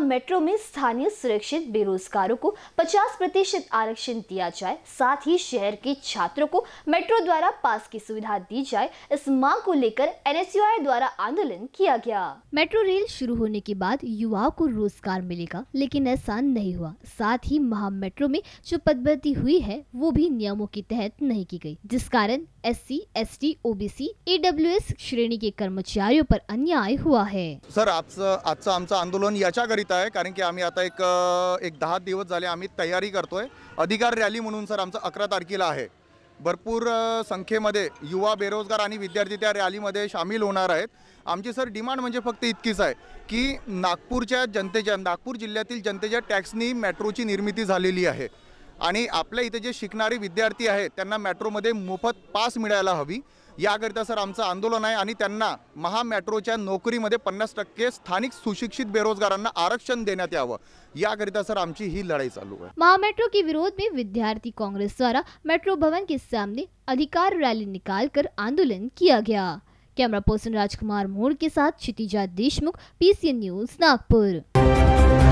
metro में स्थानीय सुरक्षित बेरोजगारों को 50 प्रतिशत आरक्षण दिया जाए साथ ही शहर के छात्रों को मेट्रो द्वारा पास की सुविधा दी जाए इस मांग को लेकर एन द्वारा आंदोलन किया गया मेट्रो रेल शुरू होने के बाद युवाओं को रोजगार मिलेगा लेकिन ऐसा नहीं हुआ साथ ही महा मेट्रो में जो पदभर्ती हुई है वो भी नियमों के तहत नहीं की गयी जिस कारण S C S T O B C श्रेणी के कर्मचारियों पर अन्याय हुआ है सर आज आंदोलन याच्याकरिता आहे कारण की आम्ही आता एक एक दहा दिवस झाले आम्ही तयारी करतो आहे अधिकार रॅली म्हणून सर आमचं अकरा तारखेला आहे भरपूर संख्येमध्ये युवा बेरोजगार आणि विद्यार्थी त्या रॅलीमध्ये सामील होणार आहेत आमची सर डिमांड म्हणजे फक्त इतकीच आहे की नागपूरच्या जनतेच्या नागपूर जिल्ह्यातील जनतेच्या टॅक्सनी मेट्रोची निर्मिती झालेली आहे आणि आपल्या इथे जे शिकणारे विद्यार्थी आहेत त्यांना मेट्रोमध्ये मोफत पास मिळायला हवी याकरिता सर आमचं आंदोलन है आणि त्यांना महा मेट्रोच्या पन्नास टक्के स्थानिक सुशिक्षित बेरोजगारांना आरक्षण देण्यात यावं याकरिता सर आम ही लड़ाई चालू है महा मेट्रो के विरोध में विद्यार्थी कांग्रेस द्वारा मेट्रो भवन के सामने अधिकार रैली निकाल कर आंदोलन किया गया कैमरा पर्सन राजकुमार मोड़ के साथ क्षितिजा देशमुख पीसीएन न्यूज नागपुर